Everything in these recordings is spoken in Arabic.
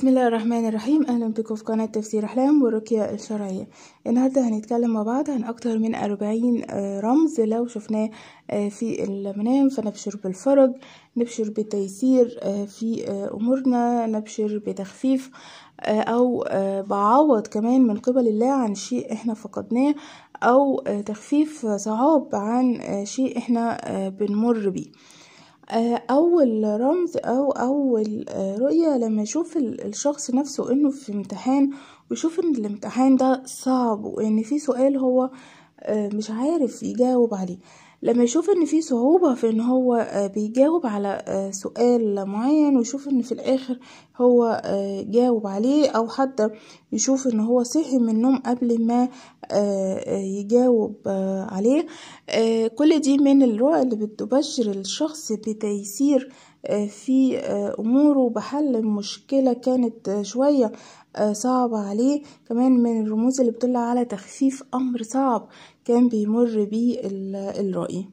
بسم الله الرحمن الرحيم اهلا بكم في قناة تفسير احلام والرقية الشرعية النهاردة هنتكلم مع بعض عن اكتر من اربعين آه، رمز لو شفناه آه، في المنام فنبشر بالفرج نبشر بتيسير آه، في امورنا نبشر بتخفيف او بعوض كمان من قبل الله عن شيء احنا فقدناه او تخفيف صعاب عن شيء احنا بنمر بيه آه، أول رمز أو أول آه، رؤية لما يشوف الشخص نفسه إنه في امتحان ويشوف إن الامتحان ده صعب وإن في سؤال هو آه، مش عارف يجاوب عليه لما يشوف ان في صعوبة في ان هو آه، بيجاوب على آه، سؤال معين ويشوف ان في الاخر هو آه، جاوب عليه او حتى يشوف ان هو صحي من النوم قبل ما يجاوب عليه كل دي من الرؤى اللي بتبشر الشخص بتيسير في اموره بحل مشكلة كانت شوية صعبة عليه كمان من الرموز اللي بتدل على تخفيف امر صعب كان بيمر بيه الرؤي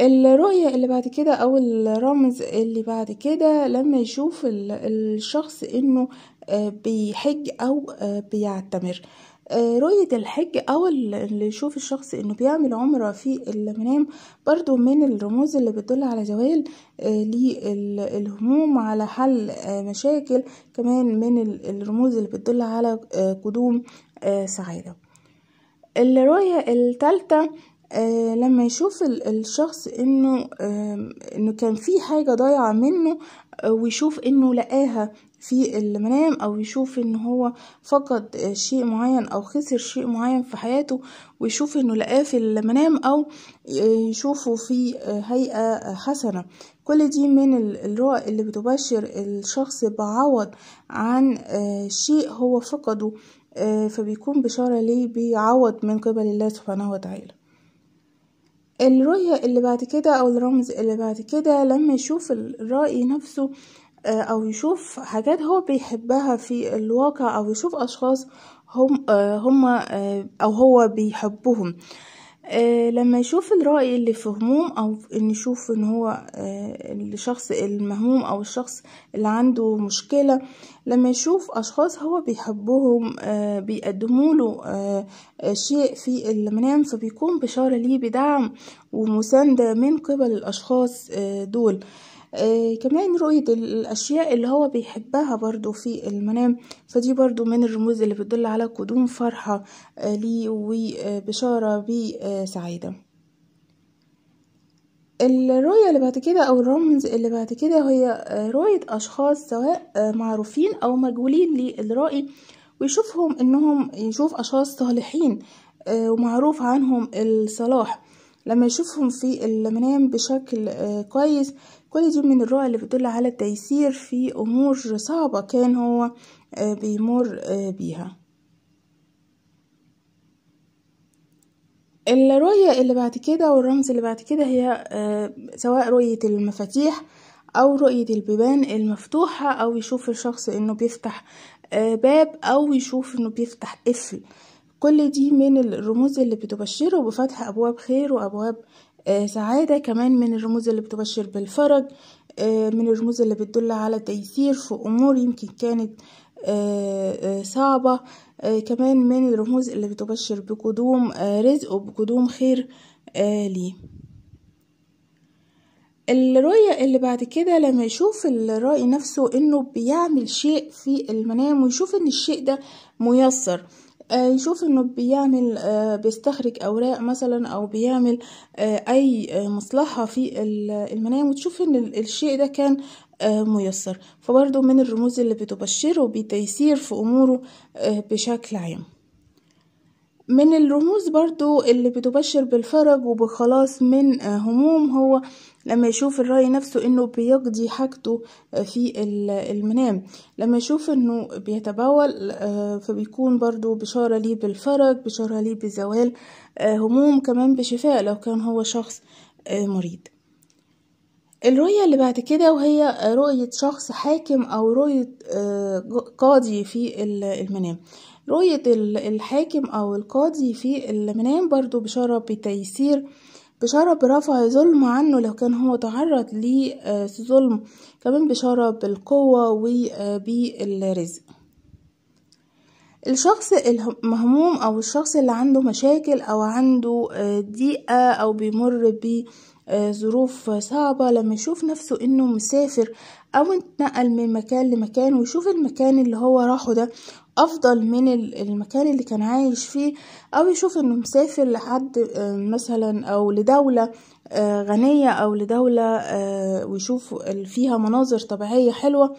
الرؤية اللي بعد كده أو الرمز اللي بعد كده لما يشوف الشخص إنه آه، بيحج أو آه، بيعتمر آه، رؤية الحج أو اللي يشوف الشخص إنه بيعمل عمرة في المنام برضو من الرموز اللي بتدل على زوال للهموم على حل مشاكل كمان من الرموز اللي بتدل على قدوم سعادة الرؤية التالتة آه لما يشوف الشخص انه آه انه كان في حاجه ضايعه منه آه ويشوف انه لقاها في المنام او يشوف ان هو فقد شيء معين او خسر شيء معين في حياته ويشوف انه لقاه في المنام او يشوفه في آه، هيئه حسنه كل دي من الرؤى اللي بتبشر الشخص بعوض عن آه، شيء هو فقده آه، فبيكون بشارة ليه بيعوض من قبل الله سبحانه وتعالى الرؤية اللي بعد كده أو الرمز اللي بعد كده لما يشوف الرأي نفسه آه، أو يشوف حاجات هو بيحبها في الواقع أو يشوف أشخاص هم, آه، هم أو هو بيحبهم آه، لما يشوف الرأي اللي في هموم أو إن يشوف إن هو آه، الشخص المهموم أو الشخص اللي عنده مشكلة لما يشوف أشخاص هو بيحبهم آه، بيقدموا له شيء في المنام فبيكون بشارة ليه بدعم ومساندة من قبل الأشخاص دول آه، كمان رؤية الأشياء اللي هو بيحبها برضو في المنام فدي برضو من الرموز اللي بتدل على قدوم فرحة آه، ليه وبشارة بسعادة الرؤية اللي بعد كده أو الرمز اللي بعد كده هي آه، رؤية أشخاص سواء معروفين أو مجهولين للرأي ويشوفهم إنهم يشوف أشخاص صالحين ومعروف عنهم الصلاح لما يشوفهم في المنام بشكل آه، كويس كل دي من الرؤى اللي بتدل على التيسير في أمور صعبة كان هو آه، بيمر آه، بيها الرؤية اللي بعد كده والرمز اللي بعد كده هي سواء رؤية المفاتيح أو رؤية البيبان المفتوحة أو يشوف الشخص إنه بيفتح باب أو يشوف إنه بيفتح قفل كل دي من الرموز اللي بتبشره بفتح أبواب خير وأبواب آه، سعادة كمان من الرموز اللي بتبشر بالفرج آه، من الرموز اللي بتدل على تيسير في أمور يمكن كانت آه، صعبة كمان من الرموز اللي بتبشر بقدوم رزق وبقدوم خير ليه الرؤية اللي بعد كده لما يشوف الرأي نفسه انه بيعمل شيء في المنام ويشوف ان الشيء ده ميسر آه، يشوف انه بيعمل آه، بيستخرج اوراق مثلا او بيعمل آه، اي مصلحة في المنام وتشوف ان الشيء ده كان ميسر فبرضه من الرموز اللي بتبشره بتيسير في اموره بشكل عام من الرموز برضو اللي بتبشر بالفرج وبخلاص من آه، هموم هو لما يشوف الرأي نفسه انه بيقضي حاجته آه، في المنام لما يشوف انه بيتبول آه، فبيكون برضو بشارة ليه بالفرج بشارة ليه بزوال هموم كمان بشفاء لو كان هو شخص مريض الرؤية اللي بعد كده وهي رؤية شخص حاكم أو رؤية آه، قاضي في المنام رؤية الحاكم أو القاضي في المنام برضو بشارة بتيسير بشارة برفع ظلم عنه لو كان هو تعرض لظلم آه، كمان بشارة بالقوة وبالرزق آه، الشخص المهموم او الشخص اللي عنده مشاكل او عنده آه، ضيقة او بيمر بظروف صعبة لما يشوف نفسه انه مسافر او اتنقل من مكان لمكان ويشوف المكان اللي هو راحه ده افضل من المكان اللي كان عايش فيه او يشوف انه مسافر لحد آه، مثلا او لدولة آه، غنية او لدولة ويشوف فيها مناظر طبيعية حلوة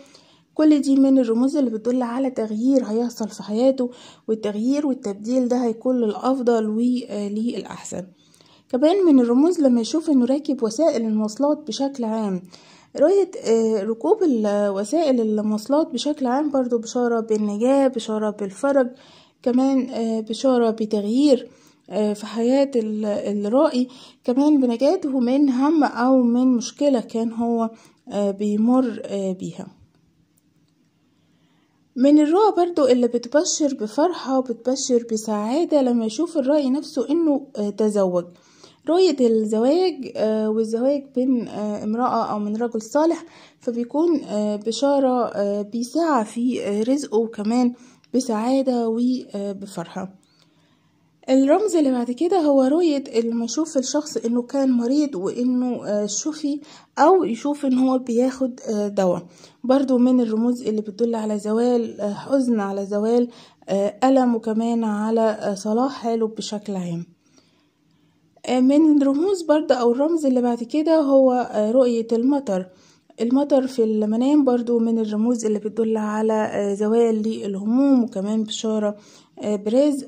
كل دي من الرموز اللي بتدل على تغيير هيحصل في حياته والتغيير والتبديل ده هيكون للأفضل وللأحسن آه، كمان من الرموز لما يشوف انه راكب وسائل المواصلات بشكل عام رؤية آه، ركوب وسائل المواصلات بشكل عام برضو بشارة بالنجاة بشارة بالفرج كمان آه، بشارة بتغيير في حياة الرائي كمان بنجاته من هم أو من مشكلة كان هو بيمر بيها من الرؤى برضو اللي بتبشر بفرحة وبتبشر بسعادة لما يشوف الرأي نفسه انه آه، تزوج رؤية الزواج آه، والزواج بين آه، امرأة أو من رجل صالح فبيكون بشارة بيساعة في رزقه وكمان بسعادة وبفرحة الرمز اللي بعد كده هو رؤية يشوف الشخص انه كان مريض وانه آه، شفي او يشوف ان هو بياخد آه، دواء برضو من الرموز اللي بتدل على زوال آه، حزن على زوال ألم وكمان على صلاح حاله بشكل عام من الرموز برضو او الرمز اللي بعد كده هو رؤية المطر المطر في المنام برضو من الرموز اللي بتدل على زوال للهموم وكمان بشارة برزق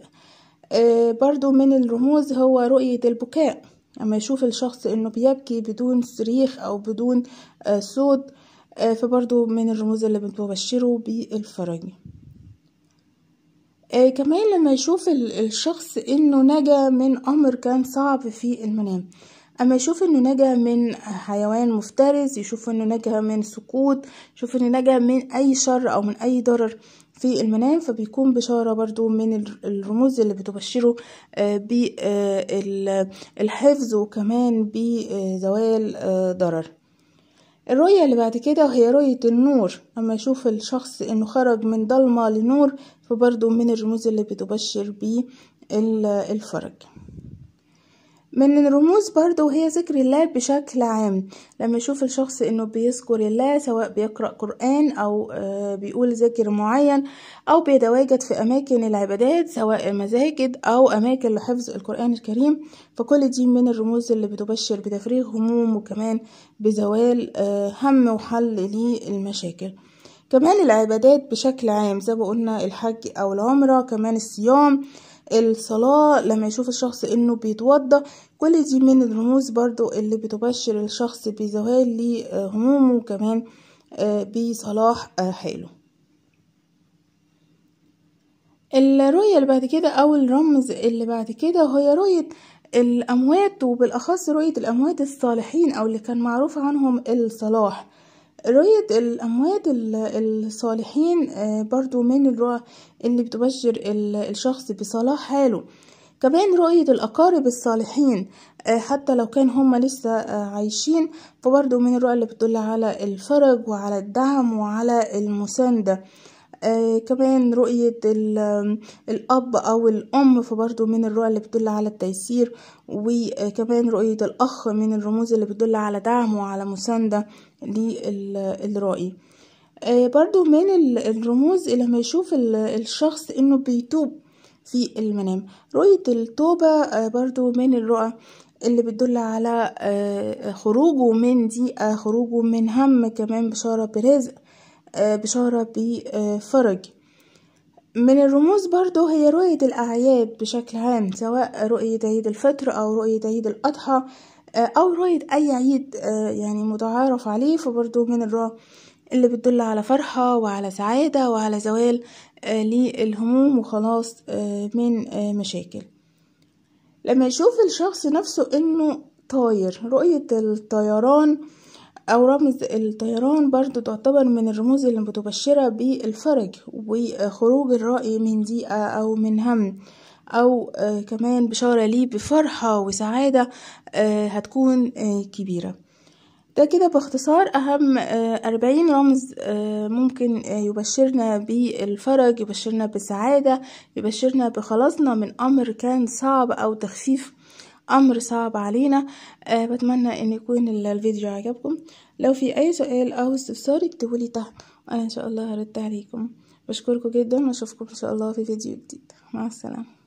آه، برضو من الرموز هو رؤية البكاء اما يشوف الشخص انه بيبكي بدون صريخ او بدون آه، صوت آه، فبرضو من الرموز اللي بتبشره بالفرج كمان لما يشوف الشخص انه نجا من امر كان صعب في المنام اما يشوف انه نجا من حيوان مفترس يشوف انه نجا من سقوط يشوف انه نجا من اي شر او من اي ضرر في المنام فبيكون بشارة برضو من الرموز اللي بتبشره آه، بالحفظ آه، وكمان بزوال آه، ضرر الرؤية اللي بعد كده هي رؤية النور أما يشوف الشخص أنه خرج من ضلمة لنور فبرضو من الرموز اللي بتبشر بالفرج من الرموز برضو هي ذكر الله بشكل عام لما يشوف الشخص انه بيذكر الله سواء بيقرأ قرآن او آه، بيقول ذكر معين او بيتواجد في اماكن العبادات سواء المساجد او اماكن لحفظ القرآن الكريم فكل دي من الرموز اللي بتبشر بتفريغ هموم وكمان بزوال آه، هم وحل للمشاكل كمان العبادات بشكل عام زي ما قلنا الحج او العمرة كمان الصيام الصلاة لما يشوف الشخص انه بيتوضى كل دي من الرموز برضو اللي بتبشر الشخص بزوال لهمومه وكمان آه، بصلاح آه، حاله الرؤية اللي بعد كده او الرمز اللي بعد كده هي رؤية الاموات وبالاخص رؤية الاموات الصالحين او اللي كان معروف عنهم الصلاح رؤية الأموات الصالحين آه، برضو من الرؤى اللي بتبشر الشخص بصلاح حاله كمان رؤية الأقارب الصالحين آه، حتى لو كان هما لسه آه، عايشين فبرضو من الرؤى اللي بتدل على الفرج وعلى الدعم وعلى المساندة آه، كمان رؤية الأب أو الأم فبرضو من الرؤى اللي بتدل على التيسير وكمان رؤية الأخ من الرموز اللي بتدل على دعم وعلى مساندة للرائي آه، برضو من الرموز اللي ما يشوف الشخص إنه بيتوب في المنام رؤية التوبة آه، برضو من الرؤى اللي بتدل على خروجه من ضيقة خروجه من هم كمان بشارة برزق آه، بشارة بفرج من الرموز برضو هي رؤية الأعياد بشكل عام سواء رؤية عيد الفطر أو رؤية عيد الأضحى آه، أو رؤية أي عيد آه، يعني متعارف عليه فبرضو من الرؤى اللي بتدل على فرحة وعلى سعادة وعلى زوال للهموم وخلاص من مشاكل لما يشوف الشخص نفسه انه طاير رؤية الطيران أو رمز الطيران برضو تعتبر من الرموز اللي بتبشرة بالفرج وخروج الرأي من ضيقة أو من هم أو آه، كمان بشارة ليه بفرحة وسعادة آه، هتكون آه، كبيرة ده كده باختصار أهم أربعين رمز ممكن يبشرنا بالفرج يبشرنا بسعادة يبشرنا بخلاصنا من أمر كان صعب أو تخفيف امر صعب علينا أه بتمنى ان يكون الفيديو عجبكم لو في اي سؤال او استفسار اكتبولي تحت وانا ان شاء الله هرد عليكم بشكركم جدا واشوفكم ان شاء الله في فيديو جديد مع السلامه